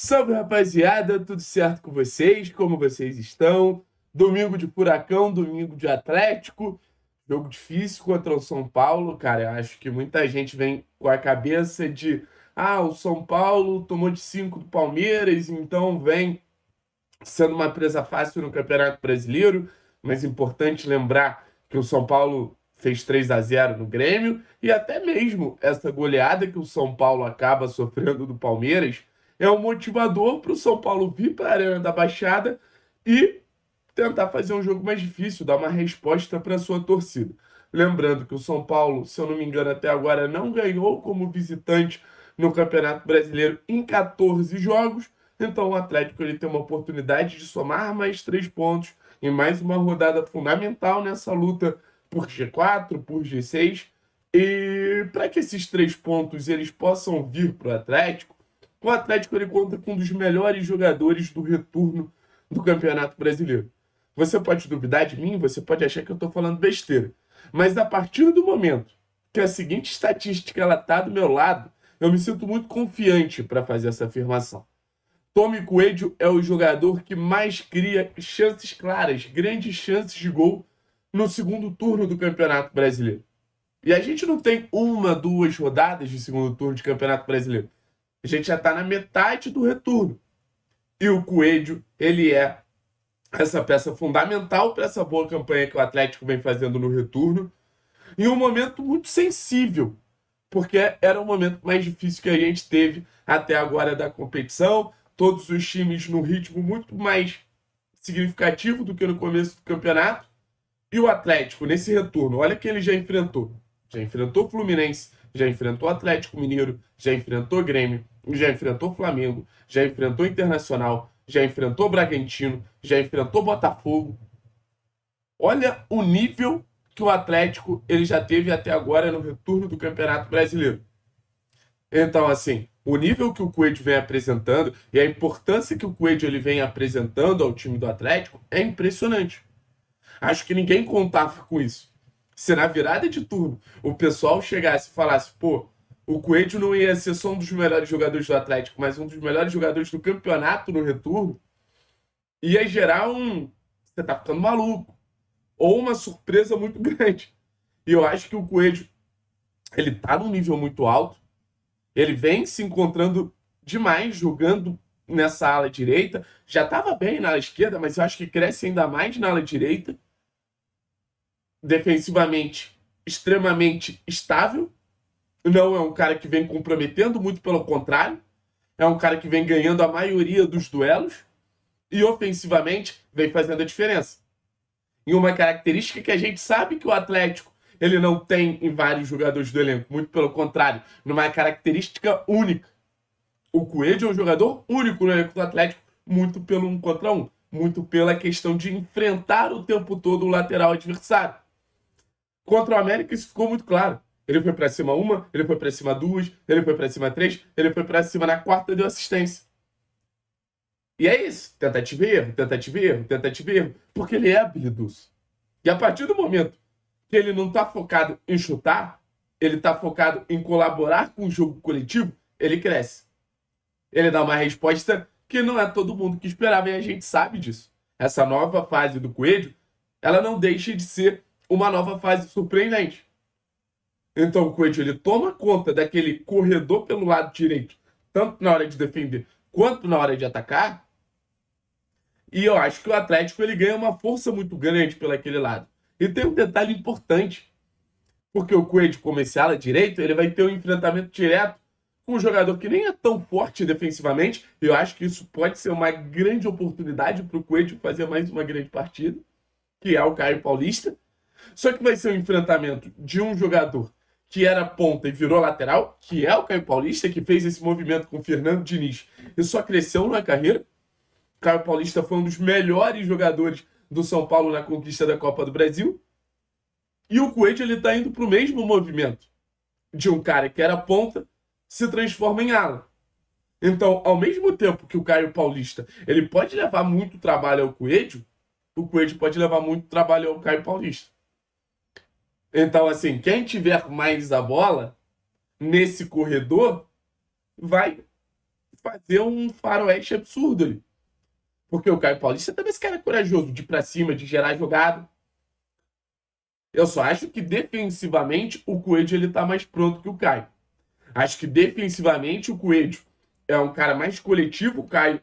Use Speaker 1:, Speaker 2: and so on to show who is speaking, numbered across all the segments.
Speaker 1: Salve rapaziada, tudo certo com vocês? Como vocês estão? Domingo de Furacão, domingo de Atlético, jogo difícil contra o São Paulo, cara. Eu acho que muita gente vem com a cabeça de ah, o São Paulo tomou de 5 do Palmeiras, então vem sendo uma presa fácil no Campeonato Brasileiro, mas é importante lembrar que o São Paulo fez 3 a 0 no Grêmio e até mesmo essa goleada que o São Paulo acaba sofrendo do Palmeiras é um motivador para o São Paulo vir para a Arena da Baixada e tentar fazer um jogo mais difícil, dar uma resposta para a sua torcida. Lembrando que o São Paulo, se eu não me engano, até agora não ganhou como visitante no Campeonato Brasileiro em 14 jogos. Então o Atlético ele tem uma oportunidade de somar mais três pontos em mais uma rodada fundamental nessa luta por G4, por G6. E para que esses três pontos eles possam vir para o Atlético, o Atlético ele conta com um dos melhores jogadores do retorno do Campeonato Brasileiro. Você pode duvidar de mim, você pode achar que eu estou falando besteira, mas a partir do momento que a seguinte estatística ela tá do meu lado, eu me sinto muito confiante para fazer essa afirmação. Tommy Coelho é o jogador que mais cria chances claras, grandes chances de gol no segundo turno do Campeonato Brasileiro. E a gente não tem uma, duas rodadas de segundo turno de Campeonato Brasileiro. A gente já está na metade do retorno. E o Coelho, ele é essa peça fundamental para essa boa campanha que o Atlético vem fazendo no retorno. Em um momento muito sensível, porque era o momento mais difícil que a gente teve até agora da competição. Todos os times num ritmo muito mais significativo do que no começo do campeonato. E o Atlético, nesse retorno, olha que ele já enfrentou. Já enfrentou o Fluminense já enfrentou Atlético Mineiro, já enfrentou Grêmio, já enfrentou Flamengo, já enfrentou Internacional, já enfrentou Bragantino, já enfrentou Botafogo. Olha o nível que o Atlético ele já teve até agora no retorno do Campeonato Brasileiro. Então, assim, o nível que o Coelho vem apresentando e a importância que o Coelho ele vem apresentando ao time do Atlético é impressionante. Acho que ninguém contava com isso se na virada de turno o pessoal chegasse e falasse, pô, o Coelho não ia ser só um dos melhores jogadores do Atlético, mas um dos melhores jogadores do campeonato no retorno, ia gerar um. Você tá ficando maluco. Ou uma surpresa muito grande. E eu acho que o Coelho, ele tá num nível muito alto. Ele vem se encontrando demais jogando nessa ala direita. Já estava bem na ala esquerda, mas eu acho que cresce ainda mais na ala direita defensivamente extremamente estável. Não é um cara que vem comprometendo, muito pelo contrário. É um cara que vem ganhando a maioria dos duelos e ofensivamente vem fazendo a diferença. E uma característica que a gente sabe que o Atlético ele não tem em vários jogadores do elenco, muito pelo contrário, numa característica única. O Coelho é um jogador único no elenco do Atlético, muito pelo um contra um, muito pela questão de enfrentar o tempo todo o lateral adversário. Contra o América, isso ficou muito claro. Ele foi para cima uma, ele foi para cima duas, ele foi para cima três, ele foi para cima na quarta deu assistência. E é isso. Tentativa e erro, tentativa e erro, tentativa e erro. Porque ele é habilidoso. E a partir do momento que ele não está focado em chutar, ele está focado em colaborar com o jogo coletivo, ele cresce. Ele dá uma resposta que não é todo mundo que esperava e a gente sabe disso. Essa nova fase do Coelho, ela não deixa de ser uma nova fase surpreendente. Então o Coelho ele toma conta daquele corredor pelo lado direito, tanto na hora de defender quanto na hora de atacar. E eu acho que o Atlético ele ganha uma força muito grande pelo aquele lado. E tem um detalhe importante, porque o Coelho, comercial esse ala direito, ele vai ter um enfrentamento direto com um jogador que nem é tão forte defensivamente. Eu acho que isso pode ser uma grande oportunidade para o Coelho fazer mais uma grande partida, que é o Caio Paulista. Só que vai ser um enfrentamento de um jogador que era ponta e virou lateral, que é o Caio Paulista, que fez esse movimento com o Fernando Diniz e só cresceu na carreira. Caio Paulista foi um dos melhores jogadores do São Paulo na conquista da Copa do Brasil. E o Coelho ele está indo para o mesmo movimento de um cara que era ponta se transforma em ala. Então, ao mesmo tempo que o Caio Paulista ele pode levar muito trabalho ao Coelho, o Coelho pode levar muito trabalho ao Caio Paulista. Então, assim, quem tiver mais a bola nesse corredor vai fazer um faroeste absurdo ali. Porque o Caio Paulista também é esse cara corajoso de ir pra cima, de gerar jogada. Eu só acho que defensivamente o Coelho ele tá mais pronto que o Caio. Acho que defensivamente o Coelho é um cara mais coletivo, o Caio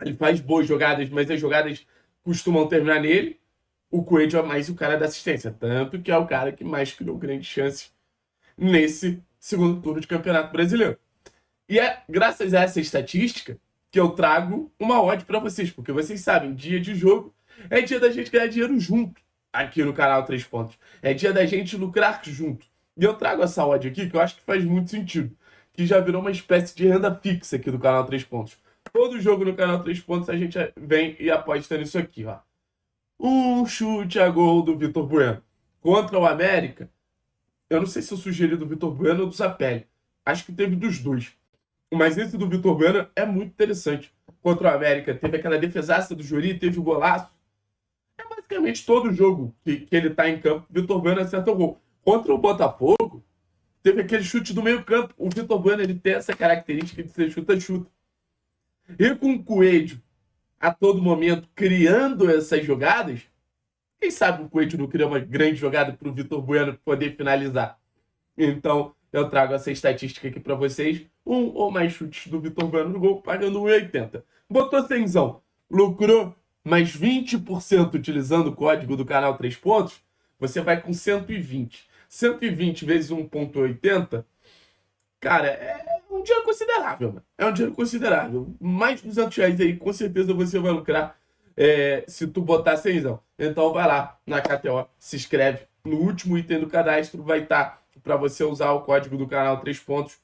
Speaker 1: ele faz boas jogadas, mas as jogadas costumam terminar nele o Coelho é mais o cara da assistência. Tanto que é o cara que mais criou grandes chances nesse segundo turno de Campeonato Brasileiro. E é graças a essa estatística que eu trago uma odd para vocês, porque vocês sabem, dia de jogo é dia da gente ganhar dinheiro junto aqui no canal Três Pontos. É dia da gente lucrar junto. E eu trago essa odd aqui que eu acho que faz muito sentido, que já virou uma espécie de renda fixa aqui do canal Três Pontos. Todo jogo no canal Três Pontos a gente vem e aposta nisso aqui, ó um chute a gol do Vitor Bueno. Contra o América, eu não sei se eu sugeri do Vitor Bueno ou do Zapelli. Acho que teve dos dois. Mas esse do Vitor Bueno é muito interessante. Contra o América, teve aquela defesaça do Juri, teve o golaço. É basicamente todo jogo que, que ele está em campo, Vitor Bueno acerta o gol. Contra o Botafogo, teve aquele chute do meio campo. O Vitor Bueno ele tem essa característica de ser chuta-chuta. E com o Coelho a todo momento criando essas jogadas, quem sabe o Coelho não cria uma grande jogada para o Vitor Bueno poder finalizar. Então, eu trago essa estatística aqui para vocês. Um ou mais chutes do Vitor Bueno no gol, pagando 1,80. Botou cenzão, lucrou mais 20% utilizando o código do canal 3 pontos, você vai com 120. 120 vezes 1,80 Cara, é um dinheiro considerável, mano. É um dinheiro considerável. Mais de 200 reais aí, com certeza você vai lucrar é, se tu botar 100. Então vai lá na KTO, se inscreve. No último item do cadastro vai estar tá para você usar o código do canal 3 pontos.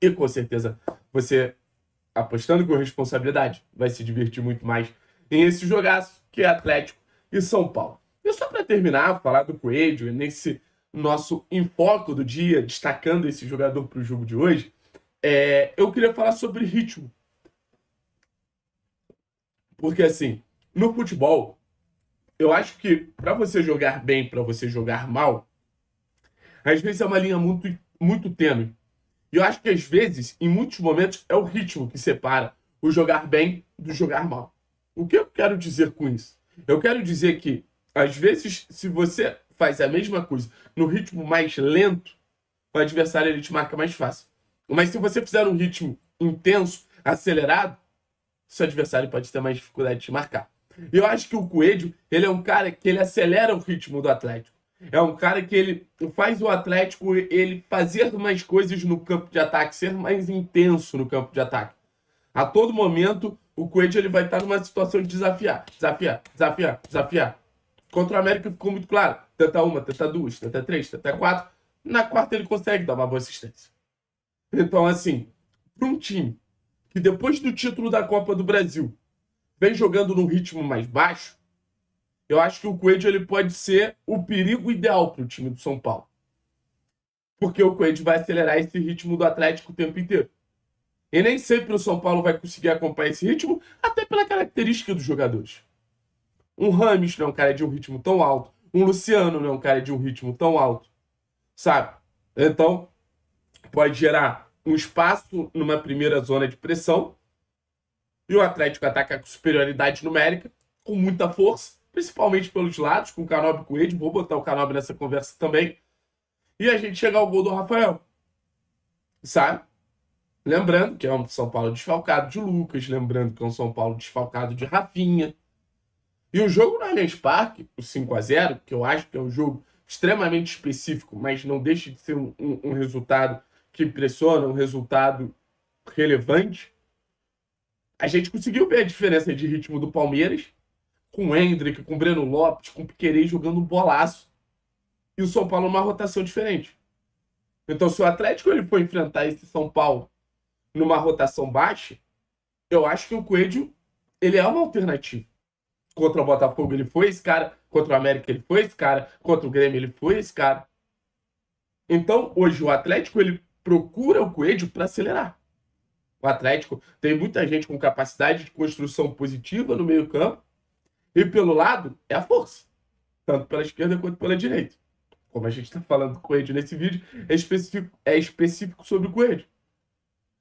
Speaker 1: E com certeza você, apostando com responsabilidade, vai se divertir muito mais em esse jogaço que é Atlético e São Paulo. E só para terminar, falar do Coelho, nesse nosso enfoque do dia, destacando esse jogador para o jogo de hoje, é, eu queria falar sobre ritmo. Porque, assim, no futebol, eu acho que para você jogar bem, para você jogar mal, às vezes é uma linha muito, muito tênue. E eu acho que, às vezes, em muitos momentos, é o ritmo que separa o jogar bem do jogar mal. O que eu quero dizer com isso? Eu quero dizer que, às vezes, se você faz a mesma coisa no ritmo mais lento, o adversário ele te marca mais fácil. Mas se você fizer um ritmo intenso, acelerado, seu adversário pode ter mais dificuldade de te marcar. eu acho que o Coelho, ele é um cara que ele acelera o ritmo do Atlético. É um cara que ele faz o Atlético ele fazer mais coisas no campo de ataque, ser mais intenso no campo de ataque. A todo momento, o Coelho ele vai estar numa situação de desafiar, desafiar, desafiar, desafiar, Contra o América ficou muito claro. Tenta uma, tenta duas, tenta três, tenta quatro. Na quarta ele consegue dar uma boa assistência. Então, assim, para um time que depois do título da Copa do Brasil vem jogando num ritmo mais baixo, eu acho que o Coelho ele pode ser o perigo ideal para o time do São Paulo. Porque o Coelho vai acelerar esse ritmo do Atlético o tempo inteiro. E nem sempre o São Paulo vai conseguir acompanhar esse ritmo, até pela característica dos jogadores. Um Rames não é um cara de um ritmo tão alto. Um Luciano não é um cara de um ritmo tão alto. Sabe? Então, pode gerar um espaço numa primeira zona de pressão. E o Atlético ataca com superioridade numérica, com muita força, principalmente pelos lados, com o Canob e com o Ed. Vou botar o Canob nessa conversa também. E a gente chega ao gol do Rafael. Sabe? Lembrando que é um São Paulo desfalcado de Lucas, lembrando que é um São Paulo desfalcado de Rafinha. E o jogo no Allianz Parque, o 5 a 0 que eu acho que é um jogo extremamente específico, mas não deixa de ser um, um, um resultado que impressiona, um resultado relevante, a gente conseguiu ver a diferença de ritmo do Palmeiras, com o Hendrick, com o Breno Lopes, com o Piquerez jogando um bolaço. E o São Paulo uma rotação diferente. Então, se o Atlético ele for enfrentar esse São Paulo numa rotação baixa, eu acho que o Coelho ele é uma alternativa. Contra o Botafogo ele foi esse cara, contra o América ele foi esse cara, contra o Grêmio ele foi esse cara. Então, hoje o Atlético ele procura o Coelho para acelerar. O Atlético tem muita gente com capacidade de construção positiva no meio-campo e pelo lado é a força, tanto pela esquerda quanto pela direita. Como a gente está falando do Coelho nesse vídeo, é específico, é específico sobre o Coelho.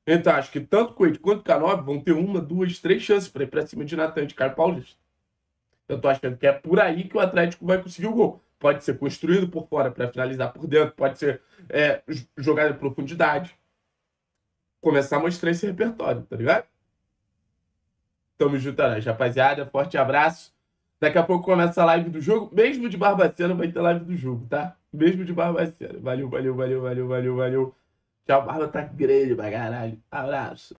Speaker 1: Então, acho que tanto Coelho quanto Canove vão ter uma, duas, três chances para ir para cima de Natan de Carlos Paulista. Eu tô achando que é por aí que o Atlético vai conseguir o gol. Pode ser construído por fora para finalizar por dentro, pode ser é, jogado em profundidade. Começar a mostrar esse repertório, tá ligado? Tamo junto, rapaziada. Forte abraço. Daqui a pouco começa a live do jogo. Mesmo de Barbacena, vai ter live do jogo, tá? Mesmo de Barbacena. Valeu, valeu, valeu, valeu, valeu, valeu. Tchau, Barba tá grande pra caralho. Abraço.